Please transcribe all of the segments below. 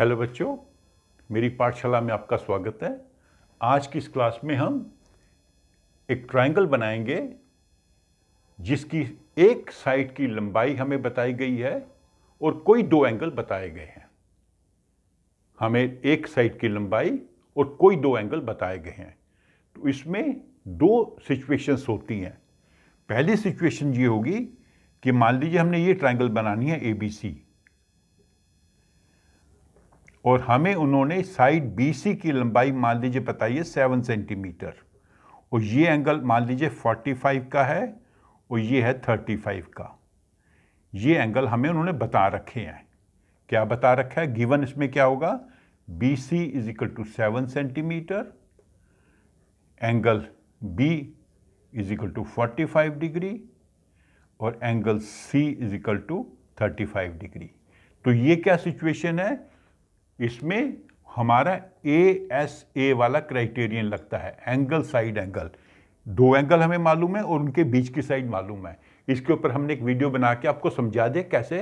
hello बच्चों मेरी पाठशाला में आपका स्वागत है आज की इस क्लास में हम एक ट्रायंगल बनाएंगे जिसकी एक साइड की लंबाई हमें बताई गई है और कोई दो एंगल बताए गए हैं हमें एक साइड की लंबाई और कोई दो एंगल बताए गए हैं तो इसमें दो सिचुएशंस होती हैं पहली सिचुएशन ये होगी कि मान लीजिए हमने ये ट्रायंगल बनानी है ए बी सी और हमें उन्होंने साइड बी की लंबाई मान लीजिए बताइए सेवन सेंटीमीटर और ये एंगल मान लीजिए फोर्टी फाइव का है और ये है थर्टी फाइव का ये एंगल हमें उन्होंने बता रखे हैं क्या बता रखा है गिवन इसमें क्या होगा B C is equal to seven centimetre angle B is equal to forty five degree और angle C is equal to thirty five degree तो ये क्या सिचुएशन है इसमें हमारा ए एस ए वाला क्राइटेरियन लगता है एंगल साइड एंगल दो एंगल हमें मालूम है और उनके बीच की साइड मालूम है इसके ऊपर हमने एक वीडियो बना के आपको समझा दे कैसे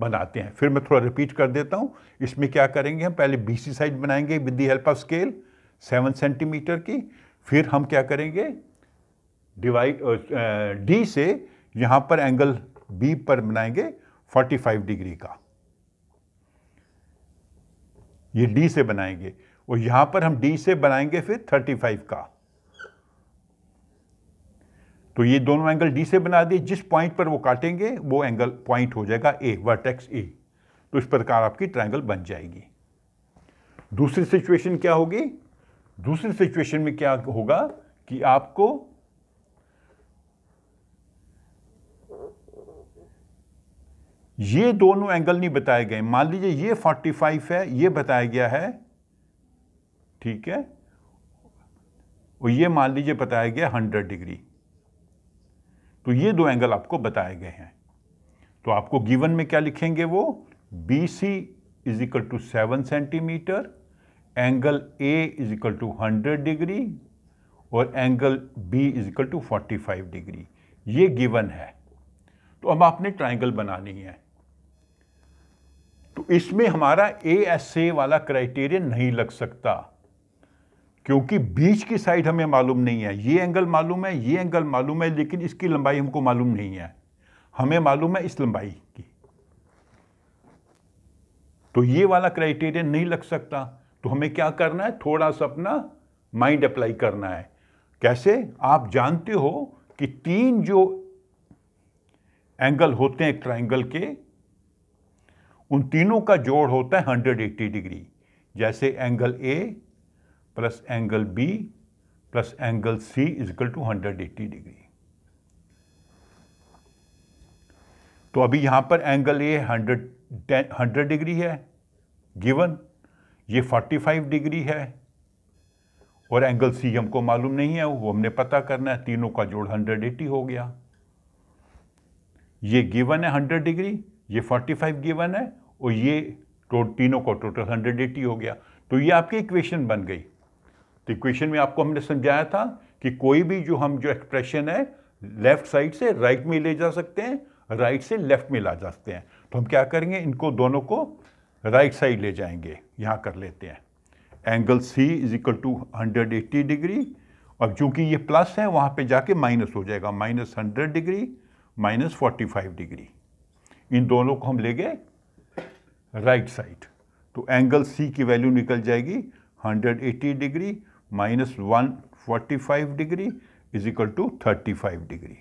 बनाते हैं फिर मैं थोड़ा रिपीट कर देता हूँ इसमें क्या करेंगे हम पहले बी सी साइड बनाएंगे with the help of scale seven centimetre की फिर हम क्या करेंगे डिवाइड डी uh, uh, से यहाँ पर एंगल बी पर बनाएंगे 45 डिग्री का ये डी से बनाएंगे और यहां पर हम डी से बनाएंगे फिर 35 का तो ये दोनों एंगल डी से बना दिए जिस पॉइंट पर वो काटेंगे वो एंगल पॉइंट हो जाएगा ए वर्टेक्स ए तो इस प्रकार आपकी ट्रायंगल बन जाएगी दूसरी सिचुएशन क्या होगी दूसरी सिचुएशन में क्या होगा कि आपको ये दोनों एंगल नहीं बताए गए मान लीजिए ये 45 है ये बताया गया है ठीक है और ये मान लीजिए बताया गया 100 डिग्री तो ये दो एंगल आपको बताए गए हैं तो आपको गिवन में क्या लिखेंगे वो B C is equal to seven centimetre angle A is equal to hundred degree और angle B is equal to forty five degree ये गिवन है तो अब आपने ट्राइंगल बनानी है तो इसमें हमारा ए एस ए वाला क्राइटेरिया नहीं लग सकता क्योंकि बीच की साइड हमें मालूम नहीं है ये एंगल मालूम है ये एंगल मालूम है लेकिन इसकी लंबाई हमको मालूम नहीं है हमें मालूम है इस लंबाई की तो ये वाला क्राइटेरिया नहीं लग सकता तो हमें क्या करना है थोड़ा सा अपना माइंड अप्लाई करना है कैसे आप जानते हो कि तीन जो एंगल होते हैं ट्राइंगल के उन तीनों का जोड़ होता है 180 डिग्री जैसे angle A plus angle B plus angle C is equal to 180 degree तो अभी यहां पर एंगल ए 100 100 डिग्री है गिवन ये 45 डिग्री है और एंगल सी हमको मालूम नहीं है वो हमने पता करना है तीनों का जोड़ 180 हो गया ये गिवन है 100 डिग्री ये 45 गिवन है और ये तो तीनों का टोटल 180 हो गया तो ये आपकी इक्वेशन बन गई तो इक्वेशन में आपको हमने समझाया था कि कोई भी जो हम जो एक्सप्रेशन है लेफ्ट साइड से राइट right में ले जा सकते हैं राइट right से लेफ्ट में ला जा सकते हैं तो हम क्या करेंगे इनको दोनों को राइट right साइड ले जाएंगे यहाँ कर लेते हैं angle C is equal to hundred eighty degree अब चूंकि ये प्लस है वहाँ पे जाके माइनस हो जाएगा minus hundred degree minus forty five degree इन दोनों को हम ले गए राइट साइड तो एंगल सी की वैल्यू निकल जाएगी 180 degree minus 145 degree is equal to 35 degree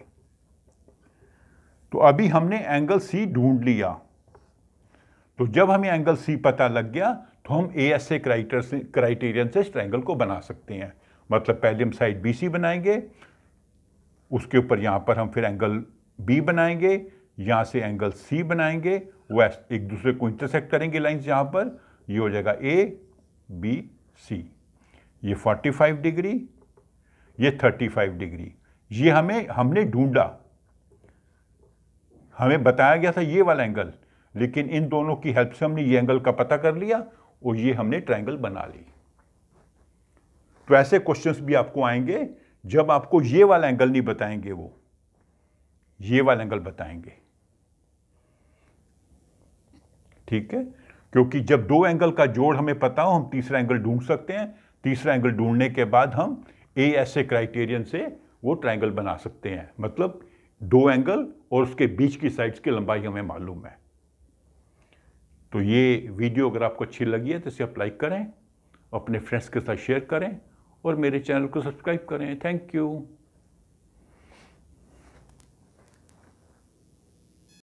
तो अभी हमने एंगल सी ढूंढ लिया तो जब हमें एंगल सी पता लग गया तो हम ए एस ए क्राइटेरियन से ट्रैंगल को बना सकते हैं मतलब पहले हम साइड बी सी बनाएंगे उसके ऊपर यहाँ पर हम फिर एंगल बी बनाएंगे यहाँ से एंगल सी बनाएंगे वेस्ट एक दूसरे को इंटरसेक्ट करेंगे लाइन्स यहाँ पर ये हो जाएगा ए बी सी ये 45 डिग्री ये 35 डिग्री ये हमें हमने ढूंढा हमें बताया गया था ये वाला एंगल लेकिन इन दोनों की हेल्प से हमने ये एंगल का पता कर लिया और ये हमने ट्रायंगल बना ली तो ऐसे क्वेश्चंस भी आपको आएंगे जब आपको ये वाला एंगल नहीं बताएंगे वो ये वाला एंगल बताएंगे ठीक है क्योंकि जब दो एंगल का जोड़ हमें पता हो हम तीसरा एंगल ढूंढ सकते हैं तीसरा एंगल ढूंढने के बाद हम ए ऐसे क्राइटेरियन से वो ट्राइंगल बना सकते हैं मतलब दो एंगल और उसके बीच की साइड्स की लंबाई हमें मालूम है तो ये वीडियो अगर आपको अच्छी लगी है तो इसे अप्लाई करें अपने फ्रेंड्स के साथ शेयर करें और मेरे चैनल को सब्सक्राइब करें थैंक यू